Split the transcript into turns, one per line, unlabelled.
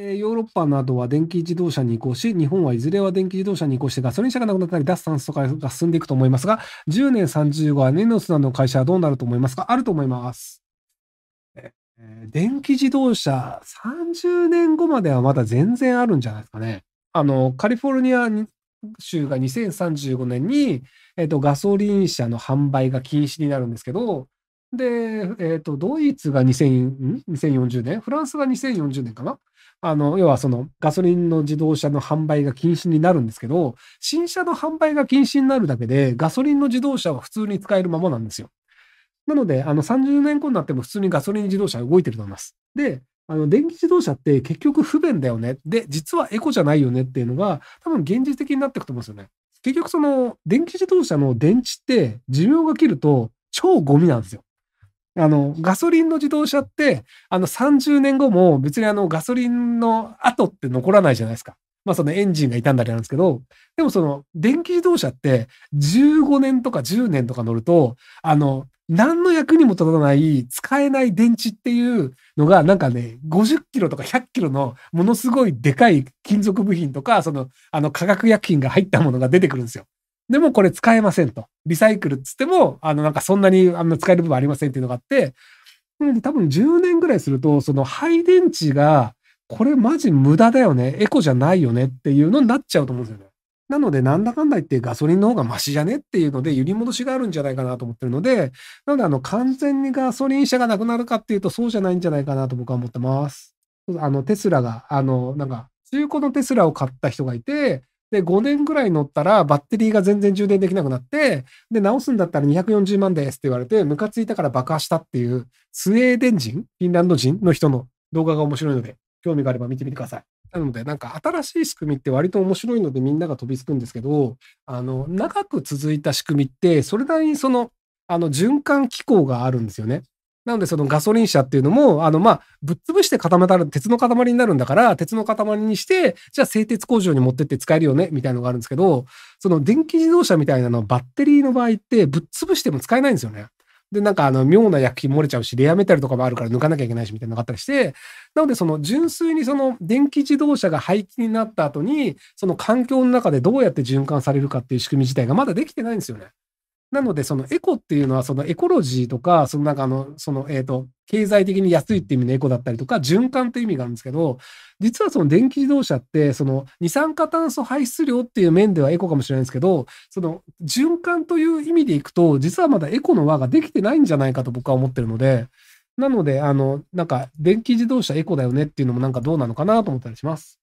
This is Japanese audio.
えヨーロッパなどは電気自動車に移行し、日本はいずれは電気自動車に移行してガソリン車がなくなったり、脱炭素化が進んでいくと思いますが、10年、35は年のどの会社はどうなると思いますかあると思います。え電気自動車、30年後まではまだ全然あるんじゃないですかね。あの、カリフォルニア州が2035年に、えっ、と、ガソリン車の販売が禁止になるんですけど、で、えーと、ドイツが2040年、フランスが2040年かなあの要はそのガソリンの自動車の販売が禁止になるんですけど、新車の販売が禁止になるだけで、ガソリンの自動車は普通に使えるままなんですよ。なので、あの30年後になっても普通にガソリン自動車動いてると思います。で、あの電気自動車って結局不便だよね。で、実はエコじゃないよねっていうのが、多分現実的になっていくと思うんですよね。結局その電気自動車の電池って寿命が切ると超ゴミなんですよ。あの、ガソリンの自動車って、あの、30年後も別にあの、ガソリンの後って残らないじゃないですか。まあ、そのエンジンが傷んだりなんですけど、でもその、電気自動車って、15年とか10年とか乗ると、あの、何の役にも立たない、使えない電池っていうのが、なんかね、50キロとか100キロの、ものすごいでかい金属部品とか、その、あの、化学薬品が入ったものが出てくるんですよ。でもこれ使えませんと。リサイクルっつっても、あの、なんかそんなにあの使える部分ありませんっていうのがあって、多分10年ぐらいすると、その廃電池が、これマジ無駄だよね。エコじゃないよねっていうのになっちゃうと思うんですよね。なので、なんだかんだ言ってガソリンの方がマシじゃねっていうので、揺り戻しがあるんじゃないかなと思ってるので、なので、あの、完全にガソリン車がなくなるかっていうと、そうじゃないんじゃないかなと僕は思ってます。あの、テスラが、あの、なんか、中古のテスラを買った人がいて、で、5年ぐらい乗ったらバッテリーが全然充電できなくなって、で、直すんだったら240万ですって言われて、ムカついたから爆破したっていう、スウェーデン人、フィンランド人の人の動画が面白いので、興味があれば見てみてください。なので、なんか新しい仕組みって割と面白いのでみんなが飛びつくんですけど、あの、長く続いた仕組みって、それなりにその、あの、循環機構があるんですよね。なので、そのガソリン車っていうのも、あの、まぶっ潰して固めたら鉄の塊になるんだから、鉄の塊にして、じゃあ製鉄工場に持ってって使えるよね、みたいのがあるんですけど、その電気自動車みたいなのバッテリーの場合って、ぶっ潰しても使えないんですよね。で、なんかあの、妙な薬品漏れちゃうし、レアメタルとかもあるから抜かなきゃいけないし、みたいなのがあったりして、なので、その純粋にその電気自動車が廃棄になった後に、その環境の中でどうやって循環されるかっていう仕組み自体がまだできてないんですよね。なので、そのエコっていうのは、そのエコロジーとか、そのなんかあの、その、えっ、と、経済的に安いっていう意味のエコだったりとか、循環っていう意味があるんですけど、実はその電気自動車って、その二酸化炭素排出量っていう面ではエコかもしれないんですけど、その循環という意味でいくと、実はまだエコの輪ができてないんじゃないかと僕は思ってるので、なので、あの、なんか電気自動車エコだよねっていうのもなんかどうなのかなと思ったりします。